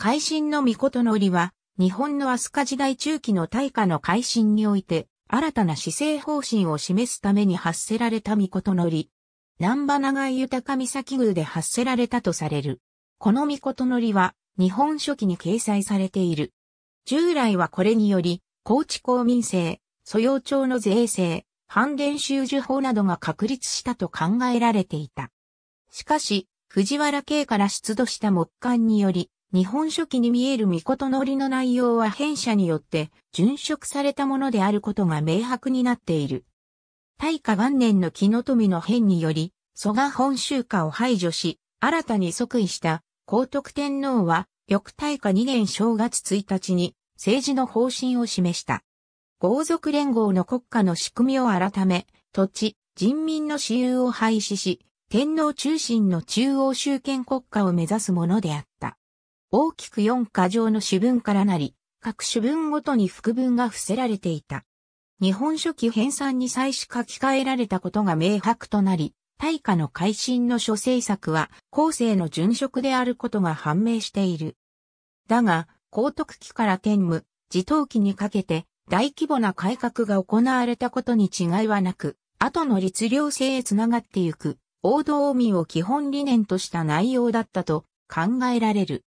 海神の御事のりは、日本の飛鳥時代中期の大化の海新において、新たな姿勢方針を示すために発せられた御事のり。南波長井豊岬宮で発せられたとされる。この御事のりは、日本書紀に掲載されている。従来はこれにより、高知公民制、素養町の税制、反伝習受法などが確立したと考えられていた。しかし、藤原慶から出土した木簡により、日本書紀に見える御事の折の内容は変者によって殉職されたものであることが明白になっている。大化元年の木の富の変により、蘇我本州家を排除し、新たに即位した皇徳天皇は、翌大化2年正月1日に政治の方針を示した。豪族連合の国家の仕組みを改め、土地、人民の私有を廃止し、天皇中心の中央集権国家を目指すものであった。大きく4箇条の主文からなり、各主文ごとに副文が伏せられていた。日本書紀編纂に際し書き換えられたことが明白となり、大化の改新の諸政策は後世の殉職であることが判明している。だが、高徳期から天武、自頭期にかけて大規模な改革が行われたことに違いはなく、後の律令制へつながってゆく、王道民を基本理念とした内容だったと考えられる。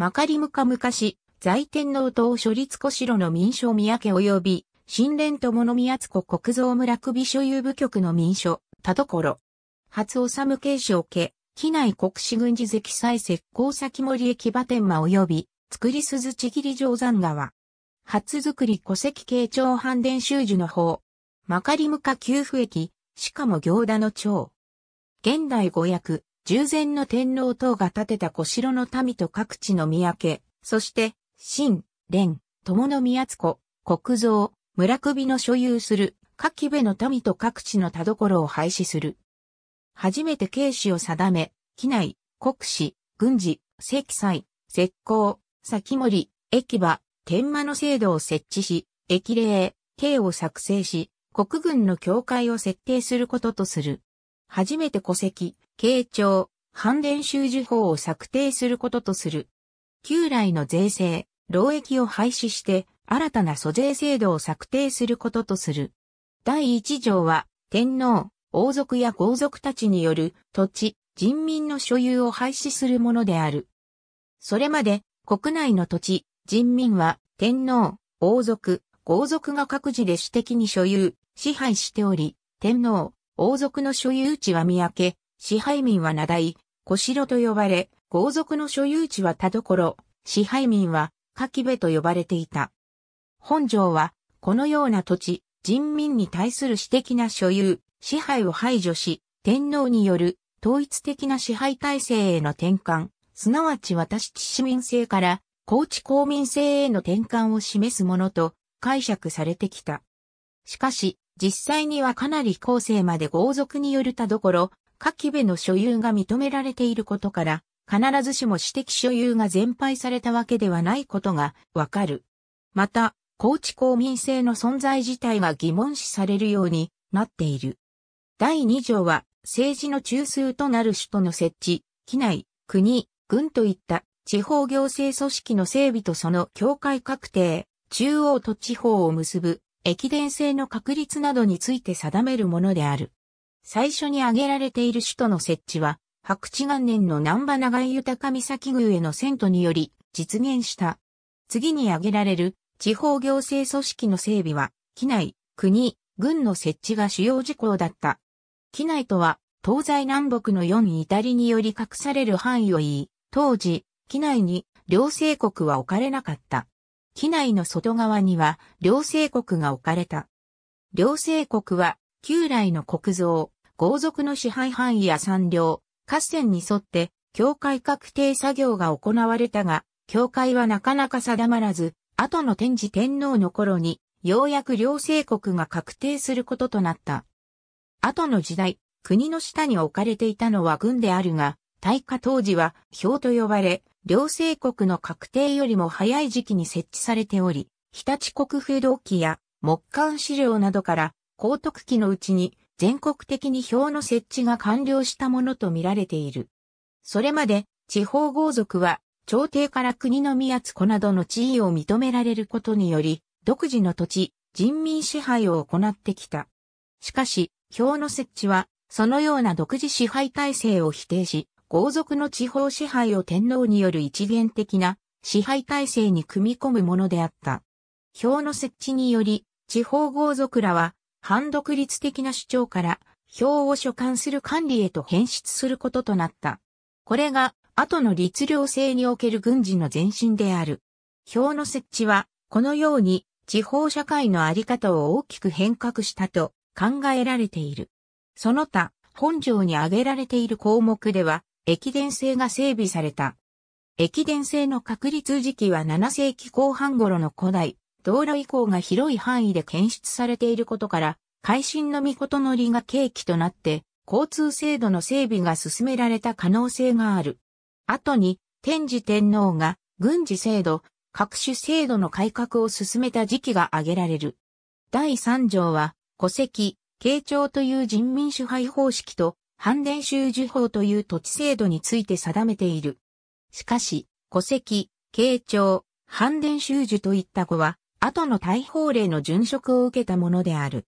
マカリムカ昔、在天皇党処立小城の民所宮家及び、新連友の宮津子国蔵村首所有部局の民所、田所。初治継承家、機内国史軍事積載石膏先森駅馬天間及び、作り鈴千切定山川。初作り戸籍慶長半伝修樹の方。マカリムカ給付駅、しかも行田の町。現代語訳、従前の天皇等が建てた小城の民と各地の三宅、そして、新、連、友の宮津子、国蔵、村首の所有する、各部の民と各地の田所を廃止する。初めて警視を定め、機内、国史、軍事、積載、石膏、先森、駅場、天満の制度を設置し、駅令、刑を作成し、国軍の境界を設定することとする。初めて戸籍、慶長、反伝収受法を策定することとする。旧来の税制、労役を廃止して、新たな租税制度を策定することとする。第一条は、天皇、王族や豪族たちによる土地、人民の所有を廃止するものである。それまで、国内の土地、人民は、天皇、王族、豪族が各自で私的に所有、支配しており、天皇、王族の所有地は見分け、支配民は名代、小城と呼ばれ、豪族の所有地は田所、支配民は柿部と呼ばれていた。本城は、このような土地、人民に対する私的な所有、支配を排除し、天皇による統一的な支配体制への転換、すなわち私地市民制から高知公民制への転換を示すものと解釈されてきた。しかし、実際にはかなり後世まで豪族による田所、各部の所有が認められていることから、必ずしも私的所有が全廃されたわけではないことがわかる。また、高知公民制の存在自体が疑問視されるようになっている。第二条は、政治の中枢となる首都の設置、機内、国、軍といった地方行政組織の整備とその境界確定、中央と地方を結ぶ、駅伝制の確立などについて定めるものである。最初に挙げられている首都の設置は、白地元年の南波長井豊岬宮への遷都により実現した。次に挙げられる地方行政組織の整備は、機内、国、軍の設置が主要事項だった。機内とは、東西南北の四イ至りにより隠される範囲を言い、当時、機内に両政国は置かれなかった。機内の外側には両政国が置かれた。両政国は旧来の国造、豪族の支配範囲や産業、合戦に沿って、教会確定作業が行われたが、教会はなかなか定まらず、後の天智天皇の頃に、ようやく両政国が確定することとなった。後の時代、国の下に置かれていたのは軍であるが、大化当時は表と呼ばれ、両政国の確定よりも早い時期に設置されており、日立国府同期や木管資料などから高徳期のうちに全国的に表の設置が完了したものとみられている。それまで地方豪族は朝廷から国の宮津子などの地位を認められることにより、独自の土地、人民支配を行ってきた。しかし、表の設置は、そのような独自支配体制を否定し、豪族の地方支配を天皇による一元的な支配体制に組み込むものであった。表の設置により、地方豪族らは反独立的な主張から、票を所管する管理へと変質することとなった。これが、後の律令制における軍事の前進である。票の設置は、このように、地方社会のあり方を大きく変革したと考えられている。その他、本条に挙げられている項目では、駅伝制が整備された。駅伝制の確立時期は7世紀後半頃の古代、道路以降が広い範囲で検出されていることから、改新の御事のりが契機となって、交通制度の整備が進められた可能性がある。後に、天智天皇が軍事制度、各種制度の改革を進めた時期が挙げられる。第3条は、戸籍、慶長という人民主配方式と、反伝修受法という土地制度について定めている。しかし、戸籍、慶長、反伝修受といった語は、後の大法令の殉職を受けたものである。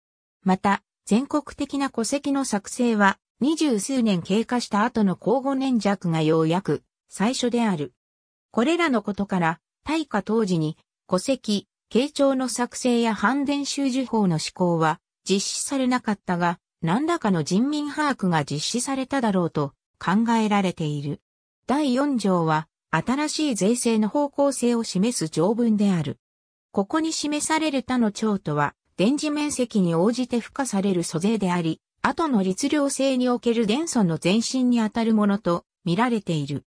また、全国的な戸籍の作成は、二十数年経過した後の交互年弱がようやく、最初である。これらのことから、大化当時に、戸籍、慶長の作成や反伝習受法の施行は、実施されなかったが、何らかの人民把握が実施されただろうと考えられている。第四条は、新しい税制の方向性を示す条文である。ここに示される他の長とは、電磁面積に応じて付加される租税であり、後の律令制における伝素の前身にあたるものと見られている。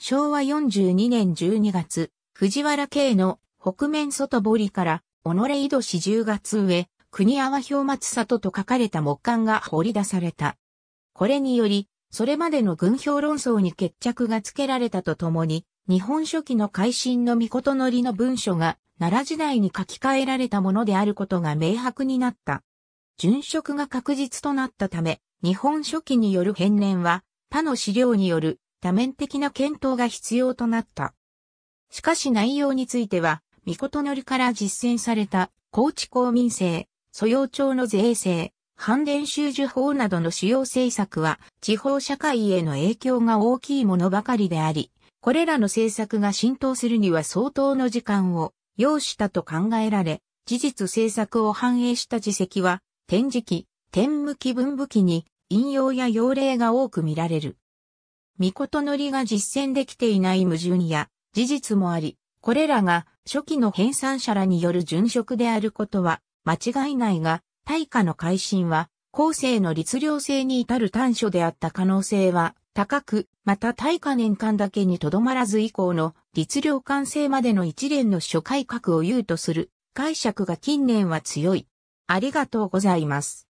昭和42年12月、藤原慶の北面外堀から、己井戸市10月上、国阿波氷松里と書かれた木簡が掘り出された。これにより、それまでの軍評論争に決着がつけられたとともに、日本書紀の改新の御事のりの文書が、奈良時代に書き換えられたものであることが明白になった。殉職が確実となったため、日本書紀による変年は、他の資料による多面的な検討が必要となった。しかし内容については、御事のりから実践された、高知公民制、素養庁の税制、反伝収受法などの主要政策は、地方社会への影響が大きいものばかりであり、これらの政策が浸透するには相当の時間を要したと考えられ、事実政策を反映した自責は、展示記、天向き分武器に引用や要例が多く見られる。御とのりが実践できていない矛盾や事実もあり、これらが初期の編纂者らによる殉職であることは間違いないが、大化の改新は後世の律令制に至る短所であった可能性は高く、また対価年間だけにとどまらず以降の律令完成までの一連の諸改革を言うとする解釈が近年は強い。ありがとうございます。